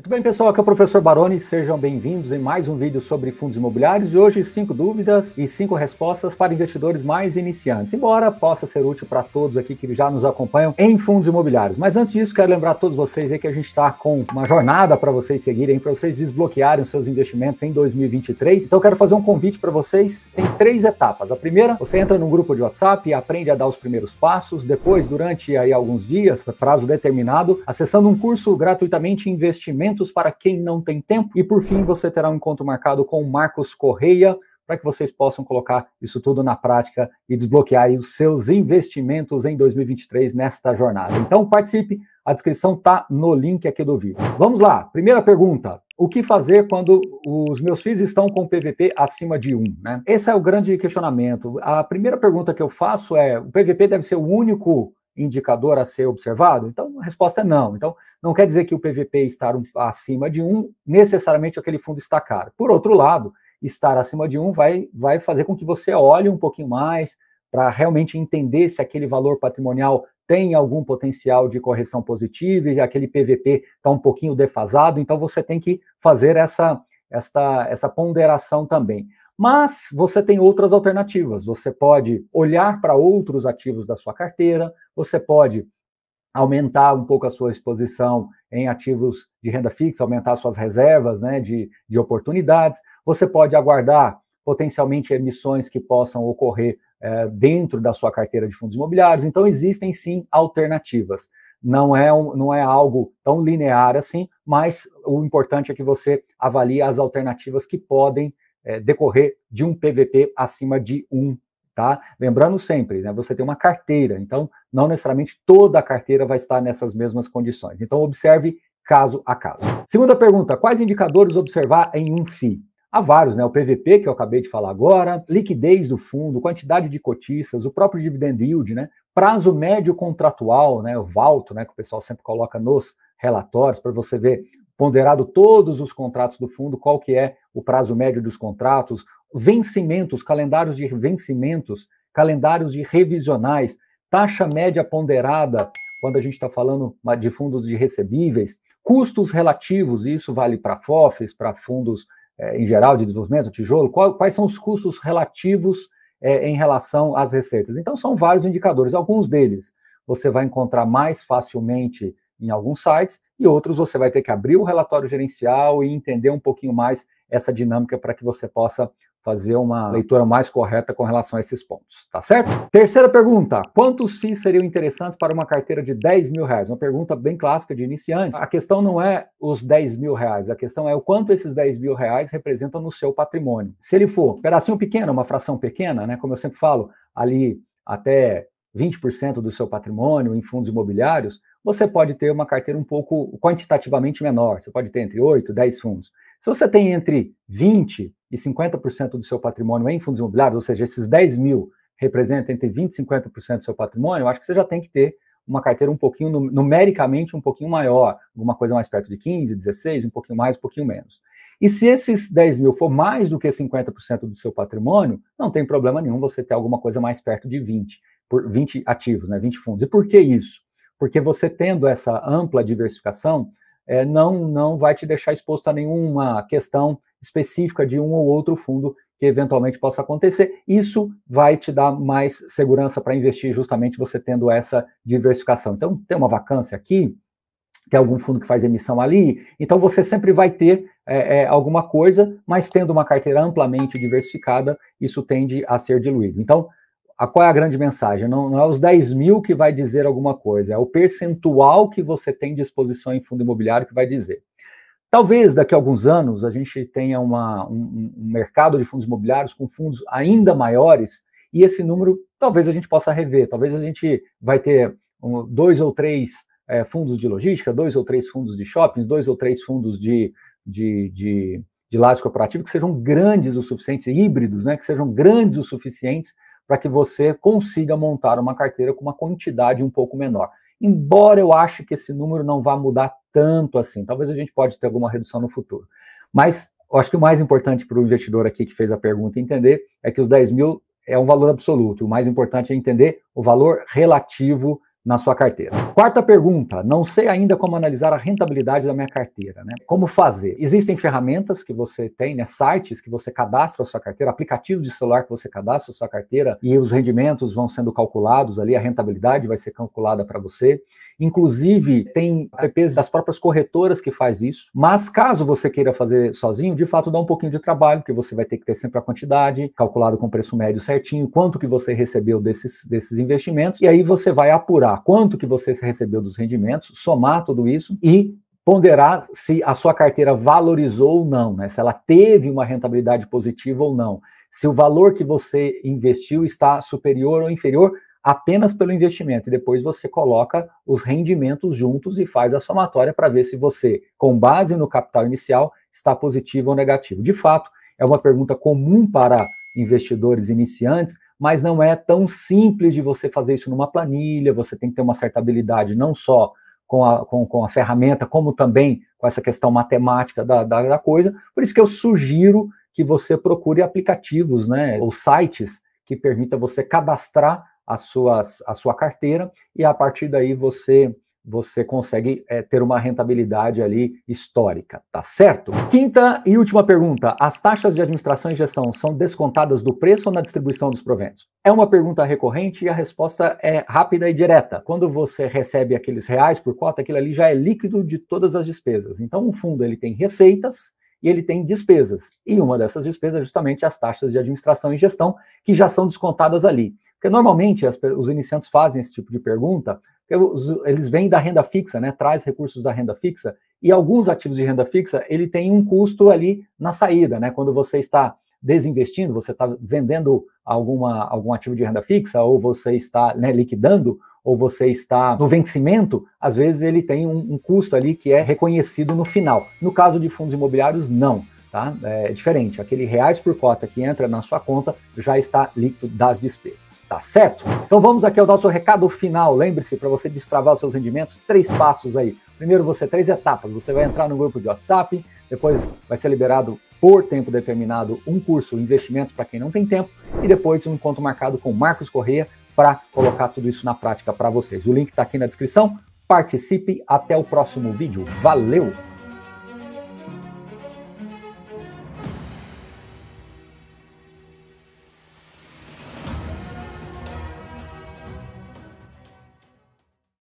Muito bem, pessoal, aqui é o professor Baroni, sejam bem-vindos em mais um vídeo sobre fundos imobiliários e hoje cinco dúvidas e cinco respostas para investidores mais iniciantes, embora possa ser útil para todos aqui que já nos acompanham em fundos imobiliários. Mas antes disso, quero lembrar a todos vocês aí que a gente está com uma jornada para vocês seguirem, para vocês desbloquearem os seus investimentos em 2023. Então, quero fazer um convite para vocês, em três etapas. A primeira, você entra num grupo de WhatsApp e aprende a dar os primeiros passos, depois, durante aí alguns dias, prazo determinado, acessando um curso gratuitamente investimento lançamentos para quem não tem tempo. E por fim, você terá um encontro marcado com o Marcos Correia para que vocês possam colocar isso tudo na prática e desbloquear os seus investimentos em 2023 nesta jornada. Então participe, a descrição está no link aqui do vídeo. Vamos lá, primeira pergunta. O que fazer quando os meus FIIs estão com PVP acima de 1? Né? Esse é o grande questionamento. A primeira pergunta que eu faço é: o PVP deve ser o único indicador a ser observado? Então, a resposta é não. Então, não quer dizer que o PVP estar acima de um, necessariamente aquele fundo está caro. Por outro lado, estar acima de um vai, vai fazer com que você olhe um pouquinho mais para realmente entender se aquele valor patrimonial tem algum potencial de correção positiva e aquele PVP está um pouquinho defasado, então você tem que fazer essa, essa, essa ponderação também. Mas você tem outras alternativas. Você pode olhar para outros ativos da sua carteira, você pode aumentar um pouco a sua exposição em ativos de renda fixa, aumentar suas reservas né, de, de oportunidades. Você pode aguardar potencialmente emissões que possam ocorrer é, dentro da sua carteira de fundos imobiliários. Então, existem sim alternativas. Não é, um, não é algo tão linear assim, mas o importante é que você avalie as alternativas que podem é, decorrer de um PVP acima de um. Tá? Lembrando sempre, né, você tem uma carteira, então não necessariamente toda a carteira vai estar nessas mesmas condições. Então observe caso a caso. Segunda pergunta: quais indicadores observar em um FII? Há vários, né? O PVP, que eu acabei de falar agora, liquidez do fundo, quantidade de cotistas, o próprio dividend yield, né? Prazo médio contratual, né? O VALTO, né? Que o pessoal sempre coloca nos relatórios para você ver ponderado todos os contratos do fundo, qual que é o prazo médio dos contratos, vencimentos, calendários de vencimentos, calendários de revisionais, taxa média ponderada, quando a gente está falando de fundos de recebíveis, custos relativos, e isso vale para FOFs, para fundos é, em geral de desenvolvimento, tijolo, qual, quais são os custos relativos é, em relação às receitas. Então, são vários indicadores, alguns deles você vai encontrar mais facilmente em alguns sites, e outros você vai ter que abrir o relatório gerencial e entender um pouquinho mais essa dinâmica para que você possa fazer uma leitura mais correta com relação a esses pontos, tá certo? Terceira pergunta: quantos FIIs seriam interessantes para uma carteira de 10 mil reais? Uma pergunta bem clássica de iniciante. A questão não é os 10 mil reais, a questão é o quanto esses 10 mil reais representam no seu patrimônio. Se ele for um pedacinho pequeno, uma fração pequena, né? Como eu sempre falo, ali até 20% do seu patrimônio em fundos imobiliários, você pode ter uma carteira um pouco quantitativamente menor, você pode ter entre 8 e 10 fundos. Se você tem entre 20 e 50% do seu patrimônio em fundos imobiliários, ou seja, esses 10 mil representam entre 20 e 50% do seu patrimônio, eu acho que você já tem que ter uma carteira um pouquinho, numericamente, um pouquinho maior, alguma coisa mais perto de 15, 16, um pouquinho mais, um pouquinho menos. E se esses 10 mil for mais do que 50% do seu patrimônio, não tem problema nenhum você ter alguma coisa mais perto de 20, por 20 ativos, né, 20 fundos. E por que isso? porque você tendo essa ampla diversificação, é, não, não vai te deixar exposto a nenhuma questão específica de um ou outro fundo que eventualmente possa acontecer. Isso vai te dar mais segurança para investir, justamente você tendo essa diversificação. Então, tem uma vacância aqui, tem algum fundo que faz emissão ali, então você sempre vai ter é, é, alguma coisa, mas tendo uma carteira amplamente diversificada, isso tende a ser diluído. Então, a qual é a grande mensagem? Não, não, é os 10 mil que vai dizer alguma coisa, é o percentual que você tem de exposição em fundo imobiliário que vai dizer. Talvez daqui a alguns anos a gente tenha uma, um, um mercado de fundos imobiliários com fundos ainda maiores e esse número talvez a gente possa rever. Talvez a gente vai ter um, dois ou três é, fundos de logística, dois ou três fundos de shoppings, dois ou três fundos de, de, de, de lajes corporativos que sejam grandes o suficiente, híbridos, né, que sejam grandes o suficientes para que você consiga montar uma carteira com uma quantidade um pouco menor. Embora eu ache que esse número não vá mudar tanto assim, talvez a gente pode ter alguma redução no futuro. Mas eu acho que o mais importante para o investidor aqui que fez a pergunta entender é que os 10 mil é um valor absoluto. O mais importante é entender o valor relativo na sua carteira. Quarta pergunta, não sei ainda como analisar a rentabilidade da minha carteira, né? Como fazer? Existem ferramentas que você tem, né? Sites que você cadastra a sua carteira, aplicativos de celular que você cadastra a sua carteira e os rendimentos vão sendo calculados ali, a rentabilidade vai ser calculada para você. Inclusive, tem apps das próprias corretoras que faz isso, mas caso você queira fazer sozinho, de fato dá um pouquinho de trabalho, porque você vai ter que ter sempre a quantidade, calculado com o preço médio certinho, quanto que você recebeu desses, desses investimentos, e aí você vai apurar quanto que você recebeu dos rendimentos, somar tudo isso e ponderar se a sua carteira valorizou ou não, né? se ela teve uma rentabilidade positiva ou não, se o valor que você investiu está superior ou inferior apenas pelo investimento. E depois você coloca os rendimentos juntos e faz a somatória para ver se você, com base no capital inicial, está positivo ou negativo. De fato, é uma pergunta comum para investidores iniciantes, mas não é tão simples de você fazer isso numa planilha, você tem que ter uma certa habilidade não só com a, com, com a ferramenta, como também com essa questão matemática da, da, da coisa. Por isso que eu sugiro que você procure aplicativos, né, ou sites que permita você cadastrar as suas, a sua carteira e a partir daí você você consegue é, ter uma rentabilidade ali histórica, tá certo? Quinta e última pergunta: as taxas de administração e gestão são descontadas do preço ou na distribuição dos proventos? É uma pergunta recorrente e a resposta é rápida e direta. Quando você recebe aqueles reais por cota, aquilo ali já é líquido de todas as despesas. Então, um fundo ele tem receitas e ele tem despesas. E uma dessas despesas é justamente as taxas de administração e gestão que já são descontadas ali. Porque normalmente as, os iniciantes fazem esse tipo de pergunta eles vêm da renda fixa, né? Traz recursos da renda fixa e alguns ativos de renda fixa ele tem um custo ali na saída, né? Quando você está desinvestindo, você está vendendo alguma, algum ativo de renda fixa ou você está né, liquidando ou você está no vencimento, às vezes ele tem um, um custo ali que é reconhecido no final. No caso de fundos imobiliários, não tá? É, é diferente, aquele reais por cota que entra na sua conta já está líquido das despesas, tá certo? Então vamos aqui ao nosso recado final. Lembre-se, para você destravar os seus rendimentos, três passos aí. Primeiro você, três etapas. Você vai entrar no grupo de WhatsApp, depois vai ser liberado por tempo determinado um curso Investimentos para quem não tem tempo e depois um encontro marcado com Marcos Correia para colocar tudo isso na prática para vocês. O link está aqui na descrição. Participe, até o próximo vídeo. Valeu!